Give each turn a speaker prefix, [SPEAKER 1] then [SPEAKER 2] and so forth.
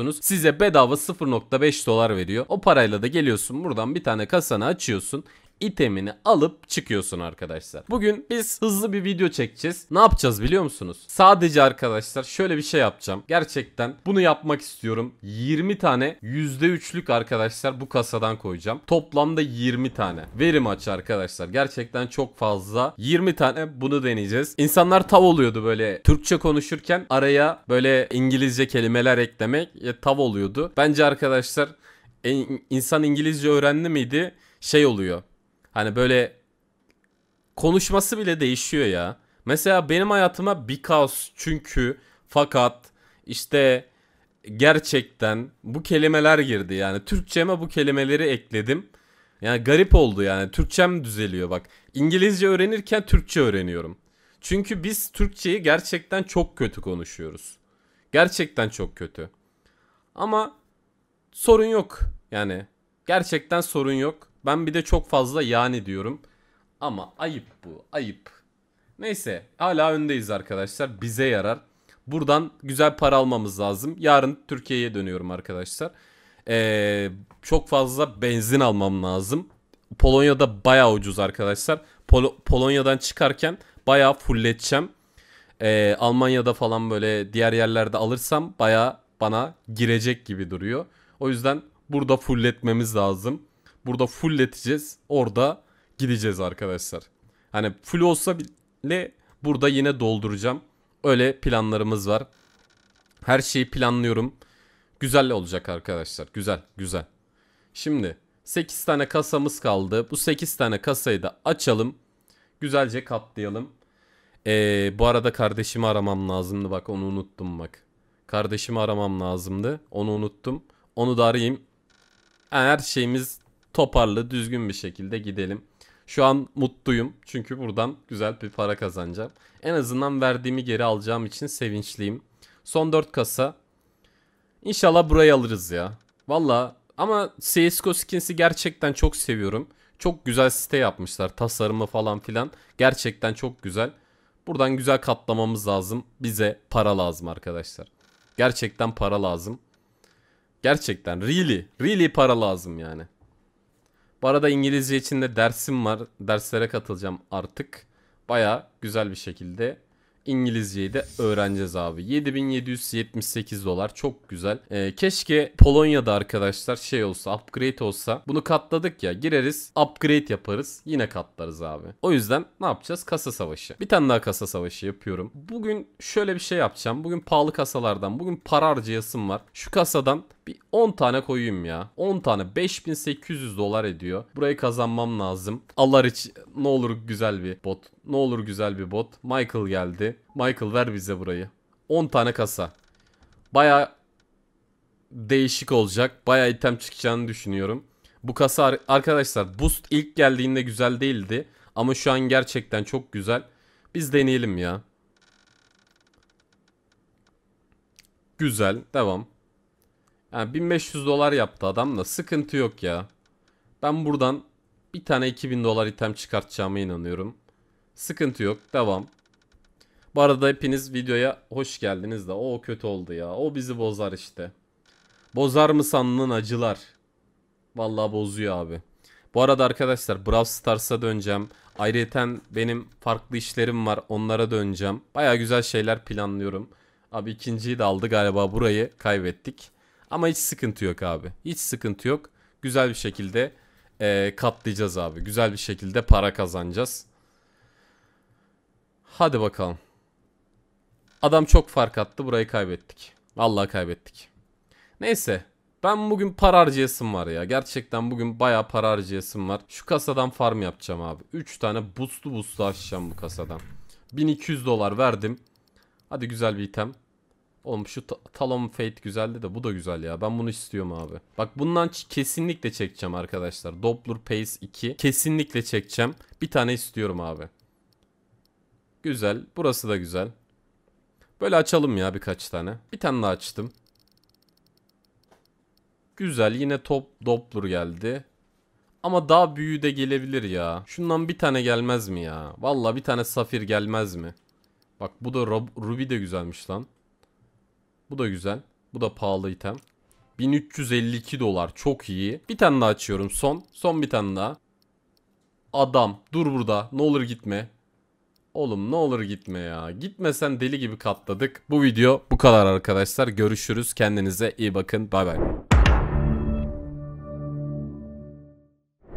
[SPEAKER 1] alıyorsunuz. Size bedava 0.5 dolar veriyor. O parayla da geliyorsun buradan bir tane kasanı açıyorsun itemini alıp çıkıyorsun arkadaşlar. Bugün biz hızlı bir video çekeceğiz. Ne yapacağız biliyor musunuz? Sadece arkadaşlar şöyle bir şey yapacağım. Gerçekten bunu yapmak istiyorum. 20 tane %3'lük arkadaşlar bu kasadan koyacağım. Toplamda 20 tane. Verim aç arkadaşlar. Gerçekten çok fazla. 20 tane bunu deneyeceğiz. İnsanlar tav oluyordu böyle Türkçe konuşurken araya böyle İngilizce kelimeler eklemek ya tav oluyordu. Bence arkadaşlar insan İngilizce öğrendi miydi şey oluyor Hani böyle konuşması bile değişiyor ya. Mesela benim hayatıma bir kaos çünkü fakat işte gerçekten bu kelimeler girdi yani Türkçeme bu kelimeleri ekledim. Yani garip oldu yani Türkçem düzeliyor bak. İngilizce öğrenirken Türkçe öğreniyorum. Çünkü biz Türkçeyi gerçekten çok kötü konuşuyoruz. Gerçekten çok kötü. Ama sorun yok yani. Gerçekten sorun yok. Ben bir de çok fazla yani diyorum. Ama ayıp bu ayıp. Neyse hala öndeyiz arkadaşlar. Bize yarar. Buradan güzel para almamız lazım. Yarın Türkiye'ye dönüyorum arkadaşlar. Ee, çok fazla benzin almam lazım. Polonya'da baya ucuz arkadaşlar. Pol Polonya'dan çıkarken baya fulleteceğim. Ee, Almanya'da falan böyle diğer yerlerde alırsam baya bana girecek gibi duruyor. O yüzden burada fulletmemiz lazım. Burada full fullleteceğiz. Orada gideceğiz arkadaşlar. Hani full olsa bile burada yine dolduracağım. Öyle planlarımız var. Her şeyi planlıyorum. Güzel olacak arkadaşlar. Güzel, güzel. Şimdi 8 tane kasamız kaldı. Bu 8 tane kasayı da açalım. Güzelce katlayalım. Ee, bu arada kardeşimi aramam lazımdı. Bak onu unuttum bak. Kardeşimi aramam lazımdı. Onu unuttum. Onu da arayayım. her şeyimiz toparlı, düzgün bir şekilde gidelim. Şu an mutluyum çünkü buradan güzel bir para kazanacağım. En azından verdiğimi geri alacağım için sevinçliyim. Son 4 kasa. İnşallah burayı alırız ya. Valla ama CSGO skins'i gerçekten çok seviyorum. Çok güzel site yapmışlar. Tasarımı falan filan. Gerçekten çok güzel. Buradan güzel katlamamız lazım. Bize para lazım arkadaşlar. Gerçekten para lazım. Gerçekten really really para lazım yani. Bu arada İngilizce için de dersim var. Derslere katılacağım artık. Baya güzel bir şekilde İngilizceyi de öğreneceğiz abi. 7778 dolar çok güzel. Ee, keşke Polonya'da arkadaşlar şey olsa upgrade olsa. Bunu katladık ya gireriz upgrade yaparız yine katlarız abi. O yüzden ne yapacağız? Kasa savaşı. Bir tane daha kasa savaşı yapıyorum. Bugün şöyle bir şey yapacağım. Bugün pahalı kasalardan bugün para harcayasım var. Şu kasadan bir 10 tane koyayım ya. 10 tane 5800 dolar ediyor. Burayı kazanmam lazım. Allah için ne olur güzel bir bot. Ne olur güzel bir bot. Michael geldi. Michael ver bize burayı. 10 tane kasa. Baya değişik olacak. Baya item çıkacağını düşünüyorum. Bu kasa arkadaşlar boost ilk geldiğinde güzel değildi. Ama şu an gerçekten çok güzel. Biz deneyelim ya. Güzel. Devam. Yani 1500 dolar yaptı adamla sıkıntı yok ya. Ben buradan bir tane 2000 dolar item çıkartacağıma inanıyorum. Sıkıntı yok. Devam. Bu arada hepiniz videoya hoş geldiniz de o kötü oldu ya. O bizi bozar işte. Bozar mı sandın acılar. Vallahi bozuyor abi. Bu arada arkadaşlar Brawl Stars'a döneceğim. Ayrıyeten benim farklı işlerim var. Onlara döneceğim. Baya güzel şeyler planlıyorum. Abi ikinciyi de aldı galiba burayı kaybettik. Ama hiç sıkıntı yok abi. Hiç sıkıntı yok. Güzel bir şekilde e, katlayacağız abi. Güzel bir şekilde para kazanacağız. Hadi bakalım. Adam çok fark attı. Burayı kaybettik. Vallahi kaybettik. Neyse. Ben bugün para harcayasım var ya. Gerçekten bugün baya para harcayasım var. Şu kasadan farm yapacağım abi. 3 tane buslu buslu açacağım bu kasadan. 1200 dolar verdim. Hadi güzel bir item. Oğlum şu Talon Fate güzeldi de bu da güzel ya. Ben bunu istiyorum abi. Bak bundan kesinlikle çekeceğim arkadaşlar. Doppler Pace 2. Kesinlikle çekeceğim. Bir tane istiyorum abi. Güzel. Burası da güzel. Böyle açalım ya birkaç tane. Bir tane daha açtım. Güzel. Yine top Doppler geldi. Ama daha büyüğü de gelebilir ya. Şundan bir tane gelmez mi ya? Valla bir tane safir gelmez mi? Bak bu da Ruby de güzelmiş lan. Bu da güzel. Bu da pahalı item. 1352 dolar çok iyi. Bir tane daha açıyorum son. Son bir tane daha. Adam dur burada ne olur gitme. Oğlum ne olur gitme ya. Gitmesen deli gibi katladık. Bu video bu kadar arkadaşlar. Görüşürüz. Kendinize iyi bakın. Bay bay.